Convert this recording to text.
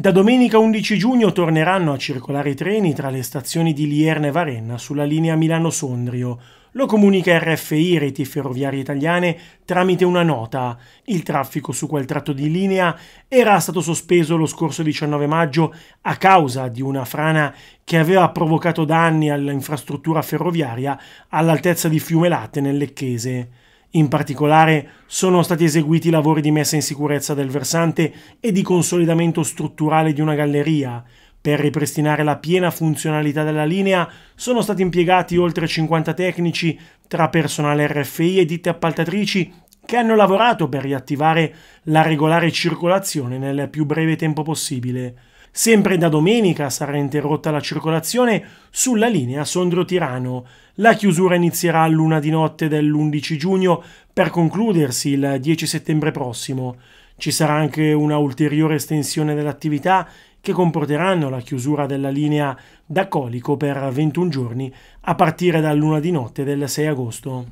Da domenica 11 giugno torneranno a circolare i treni tra le stazioni di Lierna e Varenna sulla linea Milano-Sondrio. Lo comunica RFI, Reti Ferroviarie Italiane, tramite una nota. Il traffico su quel tratto di linea era stato sospeso lo scorso 19 maggio a causa di una frana che aveva provocato danni all'infrastruttura ferroviaria all'altezza di Fiume Latte nel Lecchese. In particolare sono stati eseguiti lavori di messa in sicurezza del versante e di consolidamento strutturale di una galleria. Per ripristinare la piena funzionalità della linea sono stati impiegati oltre 50 tecnici tra personale RFI e ditte appaltatrici che hanno lavorato per riattivare la regolare circolazione nel più breve tempo possibile. Sempre da domenica sarà interrotta la circolazione sulla linea Sondrio-Tirano. La chiusura inizierà a luna di notte dell'11 giugno per concludersi il 10 settembre prossimo. Ci sarà anche una ulteriore estensione dell'attività che comporteranno la chiusura della linea da Colico per 21 giorni a partire dal luna di notte del 6 agosto.